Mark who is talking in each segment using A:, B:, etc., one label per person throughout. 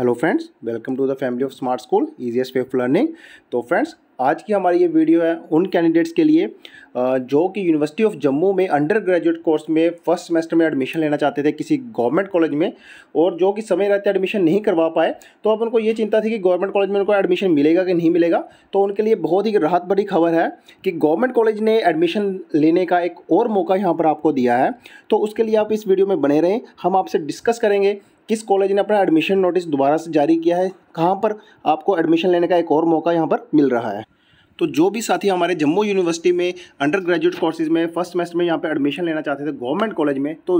A: hello friends welcome to the family of smart school easiest way of learning तो friends आज की हमारी ये वीडियो है उन कैंडिडेट्स के लिए जो कि यूनिवर्सिटी ऑफ जम्मू में अंडर ग्रेजुएट कोर्स में फर्स्ट सेमेस्टर में एडमिशन लेना चाहते थे किसी गवर्नमेंट कॉलेज में और जो कि समय रहते एडमिशन नहीं करवा पाए तो अब उनको ये चिंता थी कि गवर्नमेंट कॉलेज में उनको एडमिशन मिलेगा कि नहीं मिलेगा तो उनके लिए बहुत ही राहत भरी खबर है कि गवर्नमेंट कॉलेज ने एडमिशन लेने का एक और मौका यहाँ पर आपको दिया है तो उसके लिए आप इस वीडियो में बने रहें हम आपसे डिस्कस करेंगे किस कॉलेज ने अपना एडमिशन नोटिस दोबारा से जारी किया है कहाँ पर आपको एडमिशन लेने का एक और मौका यहाँ पर मिल रहा है तो जो भी साथी हमारे जम्मू यूनिवर्सिटी में अंडर ग्रेजुएट कोर्सेज में फर्स्ट सेमेस्टर में यहाँ पे एडमिशन लेना चाहते थे गवर्नमेंट कॉलेज में तो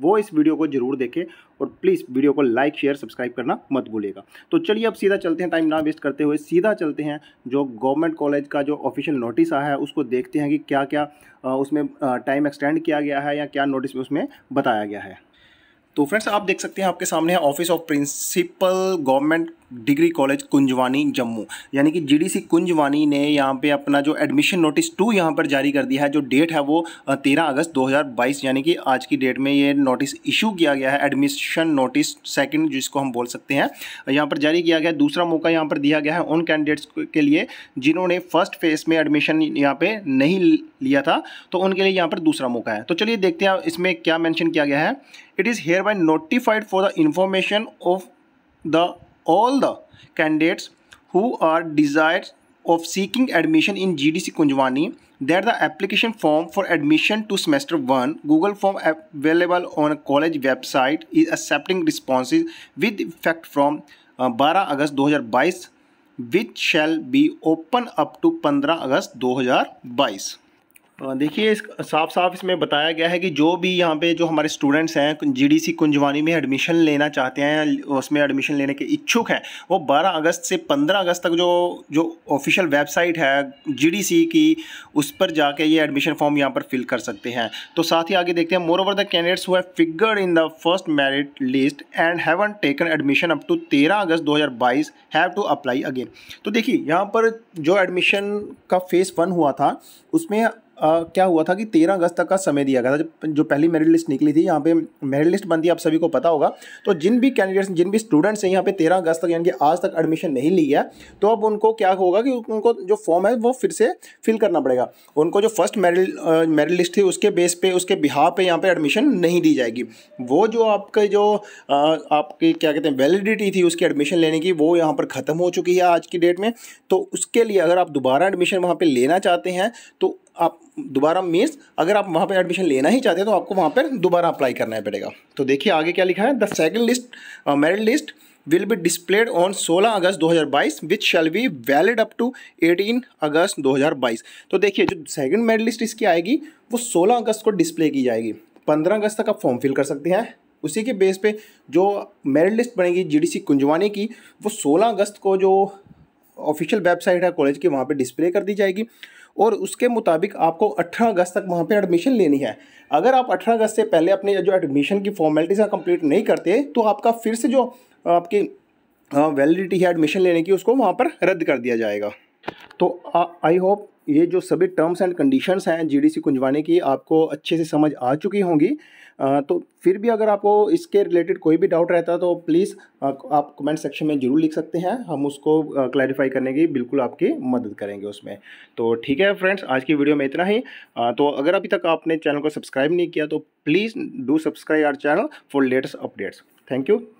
A: वो इस वीडियो को जरूर देखें और प्लीज़ वीडियो को लाइक शेयर सब्सक्राइब करना मत भूलिएगा तो चलिए अब सीधा चलते हैं टाइम ना वेस्ट करते हुए सीधा चलते हैं जो गवर्नमेंट कॉलेज का जो ऑफिशियल नोटिस आया है उसको देखते हैं कि क्या क्या उसमें टाइम एक्सटेंड किया गया है या क्या नोटिस उसमें बताया गया है तो फ्रेंड्स आप देख सकते हैं आपके सामने office of principal government degree college Kunjwani Jammu यानी कि जीडीसी कुंजवानी ने यहाँ पे अपना जो एडमिशन नोटिस टू यहाँ पर जारी कर दिया है जो डेट है वो तेरह अगस्त 2022 यानी कि आज की डेट में ये नोटिस इशू किया गया है एडमिशन नोटिस सेकंड जिसको हम बोल सकते हैं यहाँ पर जारी किया गया दूसरा मौका यहाँ पर दिया गया है उन कैंडिडेट्स के लिए जिन्होंने फर्स्ट फेज में एडमिशन यहाँ पर नहीं लिया था तो उनके लिए यहाँ पर दूसरा मौका है तो चलिए देखते हैं इसमें क्या मैंशन किया गया है it is hereby notified for the information of the all the candidates who are desire of seeking admission in G D C Kunjwani there the application form for admission to semester one Google form available on college website is accepting responses with effect from बारह अगस्त दो हज़ार बाईस which shall be open up to पंद्रह अगस्त दो हज़ार बाईस देखिए इस साफ साफ इसमें बताया गया है कि जो भी यहाँ पे जो हमारे स्टूडेंट्स हैं जीडीसी कुंजवानी में एडमिशन लेना चाहते हैं उसमें एडमिशन लेने के इच्छुक हैं वो 12 अगस्त से 15 अगस्त तक जो जो ऑफिशियल वेबसाइट है जीडीसी की उस पर जाके ये एडमिशन फॉर्म यहाँ पर फिल कर सकते हैं तो साथ ही आगे देखते हैं moreover the candidates who figure in the first merit list and haven't taken admission up to तेरह अगस्त दो हैव टू अप्लाई अगेन तो देखिए यहाँ पर जो एडमिशन का फेज़ वन हुआ था उसमें आ, क्या हुआ था कि तेरह अगस्त तक का समय दिया गया था जब जो पहली मेरिट लिस्ट निकली थी यहाँ पे मेरिट लिस्ट बनती आप सभी को पता होगा तो जिन भी कैंडिडेट्स जिन भी स्टूडेंट्स हैं यहाँ पे तेरह अगस्त तक यानी कि आज तक एडमिशन नहीं ली है तो अब उनको क्या होगा कि उनको जो फॉर्म है वो फिर से फिल करना पड़ेगा उनको जो फर्स्ट मेरिट मेरिट लिस्ट थी उसके बेस पे उसके बिहार पे यहाँ पे एडमिशन नहीं दी जाएगी वो जो आपके जो आपकी क्या कहते हैं वैलिडिटी थी उसकी एडमिशन लेने की वो यहाँ पर ख़त्म हो चुकी है आज की डेट में तो उसके लिए अगर आप दोबारा एडमिशन वहाँ पर लेना चाहते हैं तो आप दोबारा मीन्स अगर आप वहाँ पर एडमिशन लेना ही चाहते हैं तो आपको वहाँ पर दोबारा अप्लाई करना पड़ेगा तो देखिए आगे क्या लिखा है the second list merit list will be displayed on 16 August 2022 which shall be valid up to eighteen August 2022 तो देखिए जो सेकेंड मेरिट लिस्ट इसकी आएगी वो 16 अगस्त को डिस्प्ले की जाएगी 15 अगस्त तक आप फॉर्म फिल कर सकते हैं उसी के बेस पे जो मेरिट लिस्ट बनेगी जीडीसी कुंजवानी की वो 16 अगस्त को जो ऑफिशियल वेबसाइट है कॉलेज की वहाँ पर डिस्प्ले कर दी जाएगी और उसके मुताबिक आपको 18 अगस्त तक वहाँ पे एडमिशन लेनी है अगर आप 18 अगस्त से पहले अपने जो एडमिशन की फॉर्मेलिटीज़ कंप्लीट नहीं करते तो आपका फिर से जो आपकी वैलिडिटी है एडमिशन लेने की उसको वहाँ पर रद्द कर दिया जाएगा तो आई होप ये जो सभी टर्म्स एंड कंडीशंस हैं जीडीसी कुंजवाने की आपको अच्छे से समझ आ चुकी होंगी तो फिर भी अगर आपको इसके रिलेटेड कोई भी डाउट रहता है तो प्लीज़ आप कमेंट सेक्शन में ज़रूर लिख सकते हैं हम उसको क्लैरिफाई करने की बिल्कुल आपकी मदद करेंगे उसमें तो ठीक है फ्रेंड्स आज की वीडियो में इतना ही तो अगर अभी तक आपने चैनल को सब्सक्राइब नहीं किया तो please do subscribe our channel for latest updates thank you